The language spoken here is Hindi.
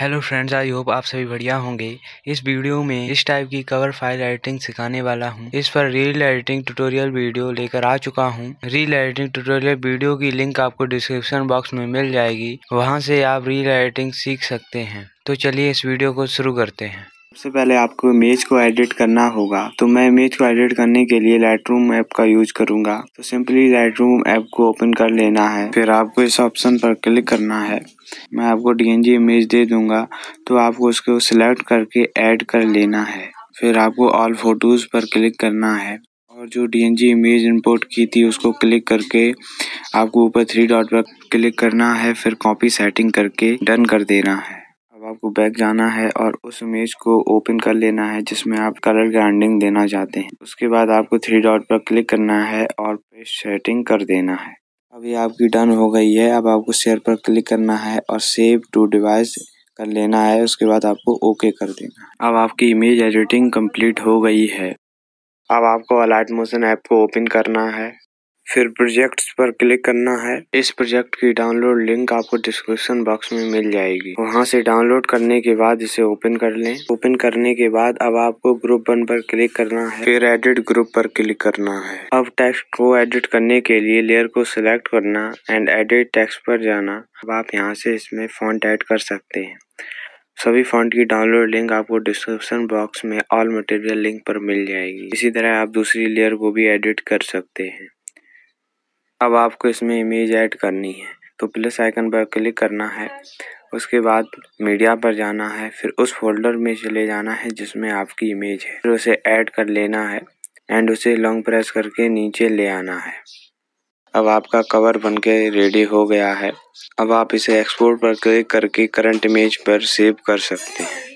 हेलो फ्रेंड्स आई होप आप सभी बढ़िया होंगे इस वीडियो में इस टाइप की कवर फाइल एडिटिंग सिखाने वाला हूं इस पर रील एडिटिंग ट्यूटोरियल वीडियो लेकर आ चुका हूं रील एडिटिंग ट्यूटोरियल वीडियो की लिंक आपको डिस्क्रिप्शन बॉक्स में मिल जाएगी वहां से आप रील एडिटिंग सीख सकते हैं तो चलिए इस वीडियो को शुरू करते हैं सबसे पहले आपको इमेज को एडिट करना होगा तो मैं इमेज को एडिट करने के लिए लाइटरूम ऐप का यूज करूंगा तो सिंपली लाइटरूम ऐप को ओपन कर लेना है फिर आपको इस ऑप्शन पर क्लिक करना है मैं आपको डीएनजी इमेज दे दूंगा तो आपको उसको सिलेक्ट करके ऐड कर लेना है फिर आपको ऑल फोटोज़ पर क्लिक करना है और जो जी इमेज इम्पोर्ट की थी उसको क्लिक करके आपको ऊपर थ्री डॉट पर क्लिक करना है फिर कॉपी सेटिंग करके डन कर देना है आपको बैक जाना है और उस इमेज को ओपन कर लेना है जिसमें आप कलर ग्राइंडिंग देना चाहते हैं उसके बाद आपको थ्री डॉट पर क्लिक करना है और पेज सेटिंग कर देना है अभी आपकी डन हो गई है अब आपको शेयर पर क्लिक करना है और सेव टू डिवाइस कर लेना है उसके बाद आपको ओके कर देना है अब आपकी इमेज एडिटिंग कंप्लीट हो गई है अब आपको अलाइट मोशन ऐप को ओपन करना है फिर प्रोजेक्ट्स पर क्लिक करना है इस प्रोजेक्ट की डाउनलोड लिंक आपको डिस्क्रिप्शन बॉक्स में मिल जाएगी वहां से डाउनलोड करने के बाद इसे ओपन कर लें ओपन करने के बाद अब आपको ग्रुप वन पर क्लिक करना है फिर एडिट ग्रुप पर क्लिक करना है अब टेक्स्ट को एडिट करने के लिए लेयर को सिलेक्ट करना एंड एडिट टेक्स्ट पर जाना अब आप यहाँ से इसमें फॉन्ट ऐड कर सकते हैं सभी फॉन्ट की डाउनलोड लिंक आपको डिस्क्रिप्शन बॉक्स में ऑल मटेरियल लिंक पर मिल जाएगी इसी तरह आप दूसरी लेयर को भी एडिट कर सकते हैं अब आपको इसमें इमेज ऐड करनी है तो प्लस आइकन पर क्लिक करना है उसके बाद मीडिया पर जाना है फिर उस फोल्डर में चले जाना है जिसमें आपकी इमेज है फिर उसे ऐड कर लेना है एंड उसे लॉन्ग प्रेस करके नीचे ले आना है अब आपका कवर बनके रेडी हो गया है अब आप इसे एक्सपोर्ट पर क्लिक करके करंट इमेज पर सेव कर सकते हैं